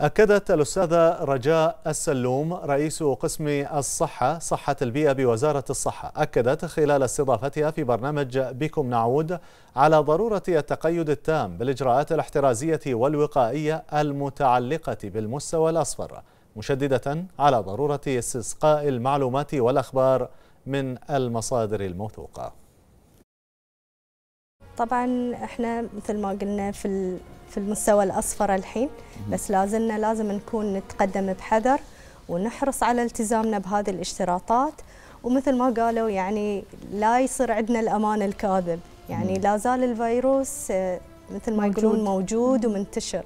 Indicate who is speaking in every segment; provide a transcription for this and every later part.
Speaker 1: أكدت الأستاذة رجاء السلوم رئيس قسم الصحة صحة البيئة بوزارة الصحة أكدت خلال استضافتها في برنامج بكم نعود على ضرورة التقيد التام بالإجراءات الاحترازية والوقائية المتعلقة بالمستوى الأصفر مشددة على ضرورة استسقاء المعلومات والأخبار من المصادر الموثوقة
Speaker 2: طبعا احنا مثل ما قلنا في في المستوى الأصفر الحين بس لازلنا لازم نكون نتقدم بحذر ونحرص على التزامنا بهذه الاشتراطات ومثل ما قالوا يعني لا يصير عندنا الأمان الكاذب يعني لا زال الفيروس آه، مثل ما يقولون موجود ومنتشر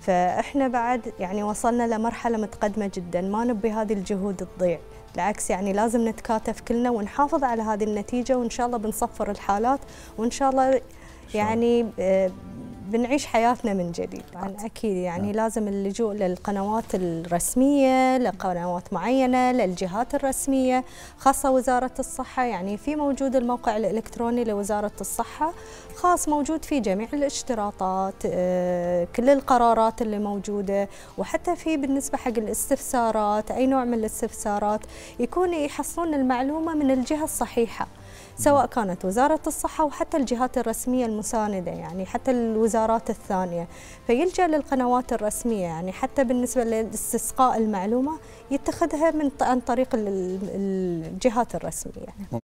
Speaker 2: فإحنا بعد يعني وصلنا لمرحلة متقدمة جدا ما نبي هذه الجهود تضيع بالعكس يعني لازم نتكاتف كلنا ونحافظ على هذه النتيجة وإن شاء الله بنصفر الحالات وإن شاء الله يعني آه، بنعيش حياتنا من جديد يعني طبعاً اكيد يعني نعم. لازم اللجوء للقنوات الرسميه لقنوات معينه للجهات الرسميه خاصه وزاره الصحه يعني في موجود الموقع الالكتروني لوزاره الصحه خاص موجود فيه جميع الاشتراطات آه، كل القرارات اللي موجوده وحتى في بالنسبه حق الاستفسارات اي نوع من الاستفسارات يكون يحصلون المعلومه من الجهه الصحيحه سواء كانت وزارة الصحة وحتى الجهات الرسمية المساندة يعني حتى الوزارات الثانية فيلجأ للقنوات الرسمية يعني حتى بالنسبة لاستسقاء المعلومة يتخذها من عن طريق
Speaker 1: الجهات الرسمية